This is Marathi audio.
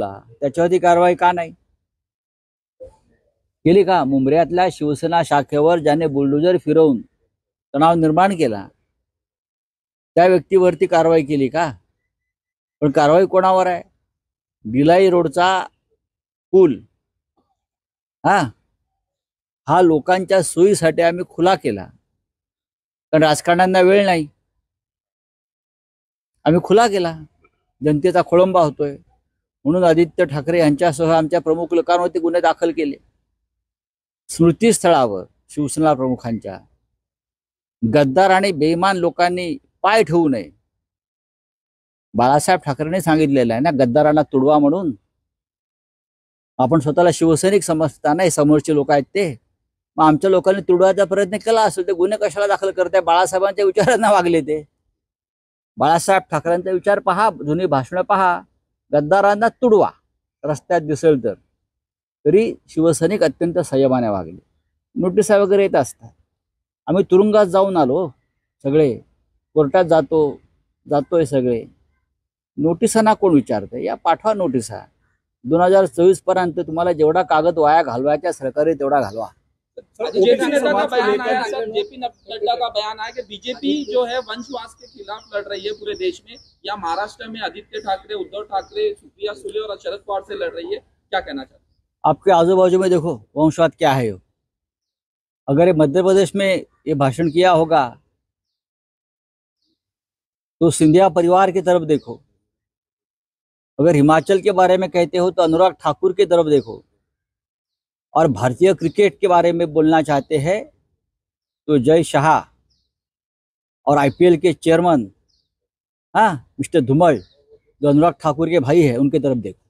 त्याच्यावरती कारवाई का नाही केली का मुंबऱ्यातल्या शिवसेना शाखेवर ज्याने बुलडोजर फिरवून तणाव निर्माण केला त्या व्यक्तीवरती कारवाई केली का पण कारवाई कोणावर आहे बिलाई रोडचा पूल हा हा लोकांच्या सोयीसाठी आम्ही खुला केला कारण राजकारण्यांना वेळ नाही आम्ही खुला केला जनतेचा खोळंबा होतोय म्हणून आदित्य ठाकरे यांच्यासह आमच्या प्रमुख लोकांवरती गुन्हे दाखल केले स्मृतीस्थळावर शिवसेना प्रमुखांच्या गद्दार आणि बेमान लोकांनी पाय ठेवू नये बाळासाहेब ठाकरेने सांगितलेलं आहे ना गद्दारांना तुडवा म्हणून आपण स्वतःला शिवसैनिक समजताना समोरचे लोक आहेत ते मग आमच्या लोकांनी तुडवायचा प्रयत्न केला असेल ते गुन्हे कशाला दाखल करताय बाळासाहेबांच्या विचारांना वागले ते बाळासाहेब ठाकरेंचा विचार पहा जुनी भाषणं पहा गद्दारांना तुडवा रस्त्यात दिसेल तर तरी शिवसैनिक अत्यंत संयमाने वागले नोटिसा वगैरे येत असतात आम्ही तुरुंगात जाऊन आलो सगळे कोर्टात जातो जातोय सगळे नोटिसांना कोण विचारतं या पाठवा नोटिसा दोन हजार चोवीसपर्यंत तुम्हाला जेवढा कागद वाया घालवायच्या सरकारी तेवढा घालवा जेपी नड्डा का बयान आया जेपी नड्डा का बयान आया कि बीजेपी हाँ, जो है वंशवास के खिलाफ लड़ रही है पूरे देश में या महाराष्ट्र में आदित्य ठाकरे उद्धव ठाकरे सुप्रिया सुले और शरद पवार से लड़ रही है क्या कहना चाहते आपके आजू बाजू में देखो वंशवाद क्या है अगर ये मध्य प्रदेश में ये भाषण किया होगा तो सिंधिया परिवार की तरफ देखो अगर हिमाचल के बारे में कहते हो तो अनुराग ठाकुर की तरफ देखो और भारतीय क्रिकेट के बारे में बोलना चाहते हैं तो जय शाह और आईपीएल के चेयरमैन हाँ मिस्टर धूमल जो अनुराग ठाकुर के भाई है उनके तरफ देखो